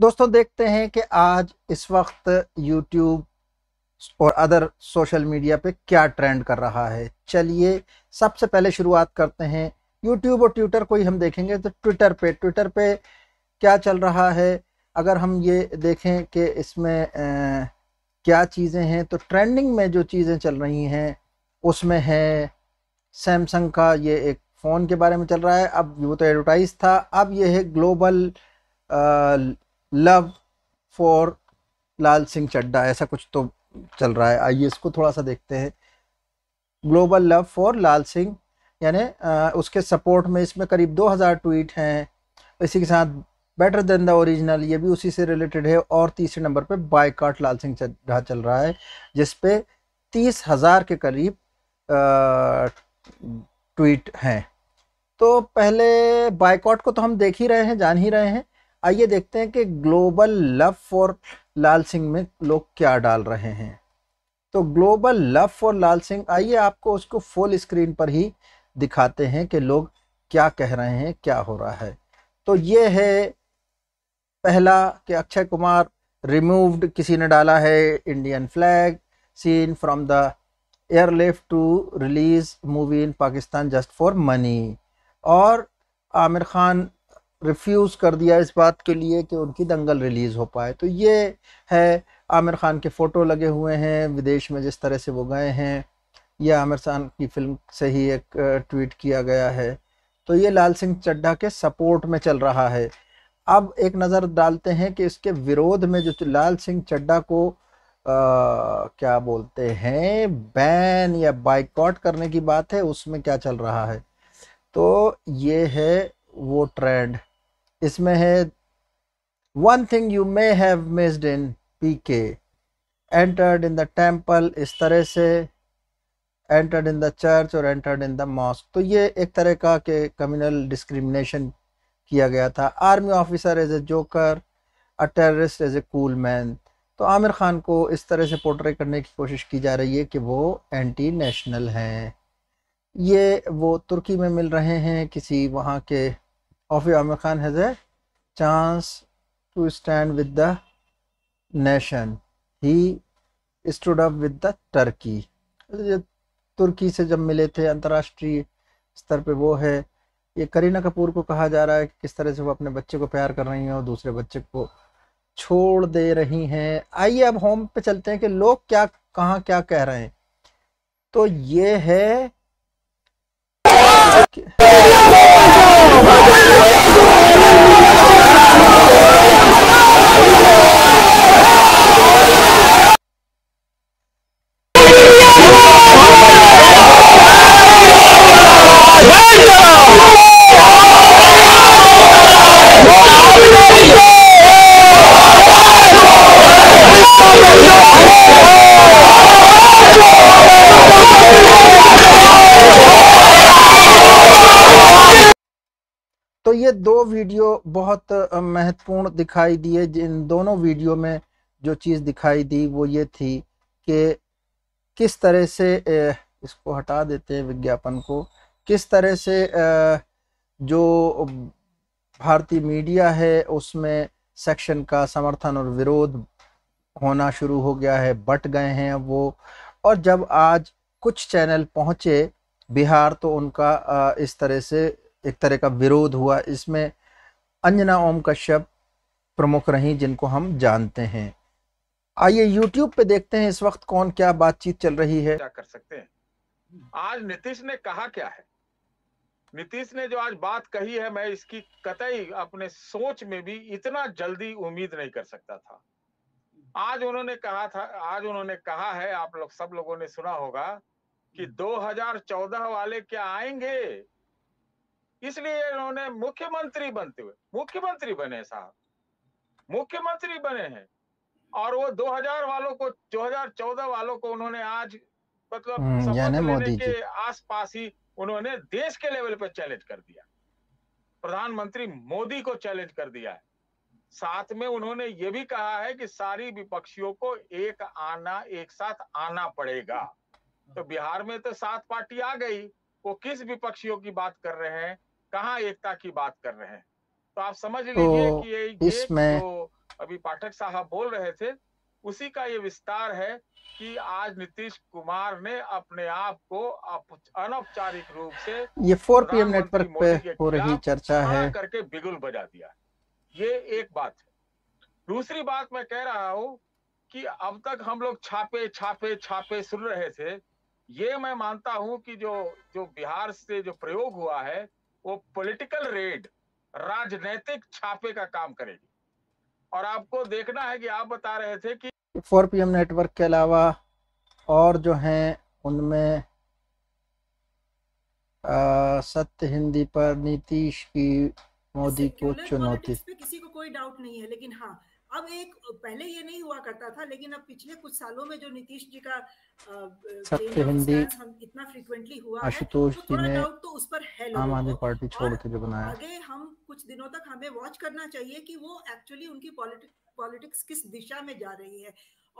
दोस्तों देखते हैं कि आज इस वक्त YouTube और अदर सोशल मीडिया पे क्या ट्रेंड कर रहा है चलिए सबसे पहले शुरुआत करते हैं यूट्यूब और ट्विटर को ही हम देखेंगे तो ट्विटर पे ट्विटर पे क्या चल रहा है अगर हम ये देखें कि इसमें आ, क्या चीज़ें हैं तो ट्रेंडिंग में जो चीज़ें चल रही हैं उसमें है सैमसंग का ये एक फ़ोन के बारे में चल रहा है अब वो तो एडवर्टाइज़ था अब ये है global love for Lal Singh Chaddha ऐसा कुछ तो चल रहा है आइए इसको थोड़ा सा देखते हैं global love for Lal Singh यानी उसके सपोर्ट में इसमें करीब 2000 ट्वीट हैं इसी के साथ बेटर देन द ओरिजिनल ये भी उसी से रिलेटेड है और तीसरे नंबर पे बायकाट लाल सिंह चड्ढा चल रहा है जिसपे तीस हज़ार के करीब ट्वीट हैं तो पहले बायकॉट को तो हम देख ही रहे हैं जान ही रहे हैं आइए देखते हैं कि global love for Lal Singh में लोग क्या डाल रहे हैं तो global love for Lal Singh आइए आपको उसको फुल स्क्रीन पर ही दिखाते हैं कि लोग क्या कह रहे हैं क्या हो रहा है तो ये है पहला कि अक्षय कुमार रिमूव्ड किसी ने डाला है Indian flag scene from the Airlift to release movie in Pakistan just for money और आमिर खान रिफ्यूज़ कर दिया इस बात के लिए कि उनकी दंगल रिलीज़ हो पाए तो ये है आमिर ख़ान के फ़ोटो लगे हुए हैं विदेश में जिस तरह से वो गए हैं यह आमिर खान की फ़िल्म से ही एक ट्वीट किया गया है तो ये लाल सिंह चड्ढा के सपोर्ट में चल रहा है अब एक नज़र डालते हैं कि इसके विरोध में जो लाल सिंह चड्ढा को आ, क्या बोलते हैं बैन या बाइकॉट करने की बात है उसमें क्या चल रहा है तो ये है वो ट्रेंड इसमें है one thing you may have missed in P K entered in the temple इस तरह से एंटर्ड इन द चर्च और एंटर्ड इन द मॉस्क तो ये एक तरह का के कम्युनल डिस्क्रिमिनेशन किया गया था army officer as a joker a terrorist as a cool man तो आमिर खान को इस तरह से पोर्ट्रे करने की कोशिश की जा रही है कि वो एंटी नेशनल हैं ये वो तुर्की में मिल रहे हैं किसी वहाँ के Ofi Amir Khan has a chance to stand with the nation. He stood up with the Turkey. तुर्की से जब मिले थे अंतर्राष्ट्रीय स्तर पे वो है ये करीना कपूर को कहा जा रहा है कि किस तरह से वो अपने बच्चे को प्यार कर रही हैं और दूसरे बच्चे को छोड़ दे रही हैं आइए अब होम पे चलते हैं कि लोग क्या कहाँ क्या कह रहे हैं तो ये है वीडियो बहुत महत्वपूर्ण दिखाई दिए जिन दोनों वीडियो में जो चीज़ दिखाई दी वो ये थी कि किस तरह से इसको हटा देते हैं विज्ञापन को किस तरह से जो भारतीय मीडिया है उसमें सेक्शन का समर्थन और विरोध होना शुरू हो गया है बट गए हैं वो और जब आज कुछ चैनल पहुँचे बिहार तो उनका इस तरह से एक तरह का विरोध हुआ इसमें अंजना ओम कश्यप प्रमुख रहीं जिनको हम जानते हैं आइए YouTube पे देखते हैं इस वक्त कौन क्या बातचीत चल रही है क्या कर सकते हैं आज नीतीश ने कहा क्या है नीतीश ने जो आज बात कही है मैं इसकी कतई अपने सोच में भी इतना जल्दी उम्मीद नहीं कर सकता था आज उन्होंने कहा था आज उन्होंने कहा है आप लोग सब लोगों ने सुना होगा कि 2014 हम्म। वाले क्या आएंगे इसलिए उन्होंने मुख्यमंत्री बनते हुए मुख्यमंत्री बने साहब मुख्यमंत्री बने हैं और वो 2000 वालों को 2014 वालों को उन्होंने आज मतलब हम्म, के आसपास ही उन्होंने देश के लेवल पर चैलेंज कर दिया प्रधानमंत्री मोदी को चैलेंज कर दिया है साथ में उन्होंने ये भी कहा है कि सारी विपक्षियों को एक आना एक साथ आना पड़ेगा तो बिहार में तो सात पार्टी आ गई वो किस विपक्षियों की बात कर रहे हैं कहाँ एकता की बात कर रहे हैं तो आप समझ तो लीजिए कि ये इसमें जो अभी पाठक साहब बोल रहे थे उसी का ये विस्तार है कि आज नीतीश कुमार ने अपने आप को अनौपचारिक रूप से ये पी एम नेटवर्क पे हो रही चर्चा है करके बिगुल बजा दिया ये एक बात है दूसरी बात मैं कह रहा हूँ कि अब तक हम लोग छापे छापे छापे सुन रहे थे ये मैं मानता हूं कि जो जो बिहार से जो प्रयोग हुआ है वो पॉलिटिकल रेड राजनीतिक छापे का काम करेगी और आपको देखना है कि आप बता रहे थे कि फोर पी नेटवर्क के अलावा और जो हैं उनमें सत्य हिंदी पर नीतीश की मोदी को चुनौती किसी को कोई डाउट नहीं है लेकिन हाँ अब एक पहले ये नहीं हुआ करता था लेकिन अब पिछले कुछ सालों में जो नीतीश जी का आ, हिंदी इतना फ्रीक्वेंटली हुआ है तो ने तो उस पर है आम आदमी पार्टी छोड़ के जो बनाया आगे हम कुछ दिनों तक हमें वॉच करना चाहिए कि वो एक्चुअली उनकी पॉलिटिक पॉलिटिक्स किस दिशा में जा रही है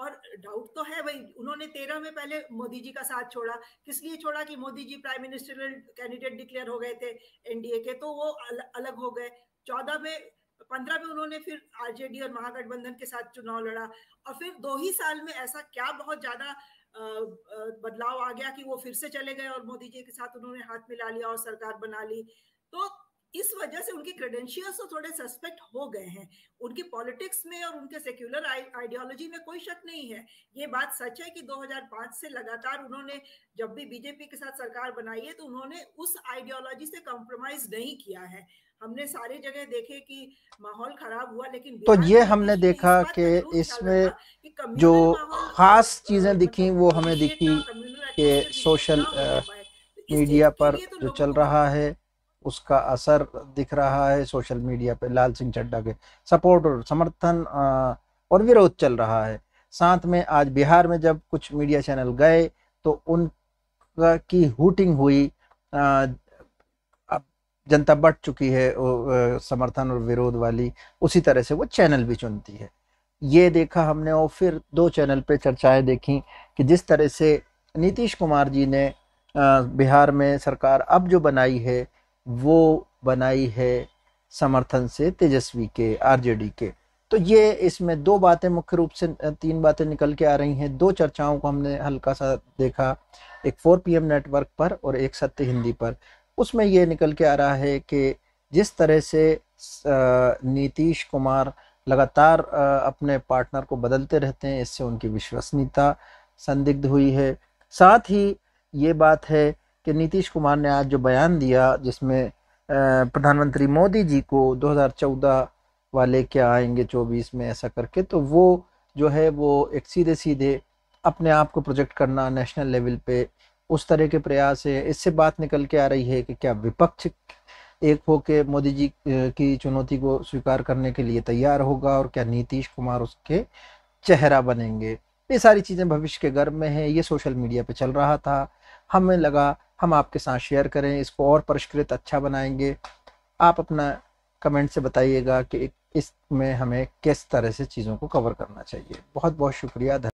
और डाउट तो है भाई उन्होंने तेरह में पहले मोदी जी का साथ छोड़ा किस लिए छोड़ा कि Modi ji prime minister candidate declare हो गए थे एनडीए के तो वो अल, अलग हो गए चौदह में पंद्रह में उन्होंने फिर आरजेडी और महागठबंधन के साथ चुनाव लड़ा और फिर दो ही साल में ऐसा क्या बहुत ज्यादा बदलाव आ गया कि वो फिर से चले गए और मोदी जी के साथ उन्होंने हाथ मिला लिया और सरकार बना ली तो इस वजह से उनकी क्रेडेंशियल्स तो थोड़े सस्पेक्ट हो गए हैं उनके पॉलिटिक्स में और उनके सेक्युलर आइडियोलॉजी में कोई शक नहीं है ये बात सच है कि 2005 से लगातार उन्होंने जब भी बीजेपी के साथ सरकार बनाई है तो उन्होंने उस आइडियोलॉजी से कॉम्प्रोमाइज नहीं किया है हमने सारे जगह देखे कि माहौल खराब हुआ लेकिन तो ये हमने देखा कि इसमें जो खास चीजें मतलब दिखी वो हमें दिखी कि सोशल मीडिया पर जो चल रहा है तो उसका असर दिख रहा है सोशल मीडिया पे लाल सिंह चड्डा के सपोर्ट और समर्थन और विरोध चल रहा है साथ में आज बिहार में जब कुछ मीडिया चैनल गए तो उनका की हुटिंग हुई अब जनता बढ़ चुकी है समर्थन और विरोध वाली उसी तरह से वो चैनल भी चुनती है ये देखा हमने और फिर दो चैनल पे चर्चाएं देखी कि जिस तरह से नीतीश कुमार जी ने बिहार में सरकार अब जो बनाई है वो बनाई है समर्थन से तेजस्वी के आरजेडी के तो ये इसमें दो बातें मुख्य रूप से तीन बातें निकल के आ रही हैं दो चर्चाओं को हमने हल्का सा देखा एक फोर पीएम नेटवर्क पर और एक सत्य हिंदी पर उसमें ये निकल के आ रहा है कि जिस तरह से नीतीश कुमार लगातार अपने पार्टनर को बदलते रहते हैं इससे उनकी विश्वसनीयता संदिग्ध हुई है साथ ही ये बात है कि नीतीश कुमार ने आज जो बयान दिया जिसमें प्रधानमंत्री मोदी जी को 2014 वाले क्या आएंगे 24 में ऐसा करके तो वो जो है वो एक सीधे सीधे अपने आप को प्रोजेक्ट करना नेशनल लेवल पे उस तरह के प्रयास है इससे बात निकल के आ रही है कि क्या विपक्ष एक होके मोदी जी की चुनौती को स्वीकार करने के लिए तैयार होगा और क्या नीतीश कुमार उसके चेहरा बनेंगे ये सारी चीज़ें भविष्य के गर्भ में है ये सोशल मीडिया पे चल रहा था हमें लगा हम आपके साथ शेयर करें इसको और परिष्कृत अच्छा बनाएंगे आप अपना कमेंट से बताइएगा कि इसमें हमें किस तरह से चीज़ों को कवर करना चाहिए बहुत बहुत शुक्रिया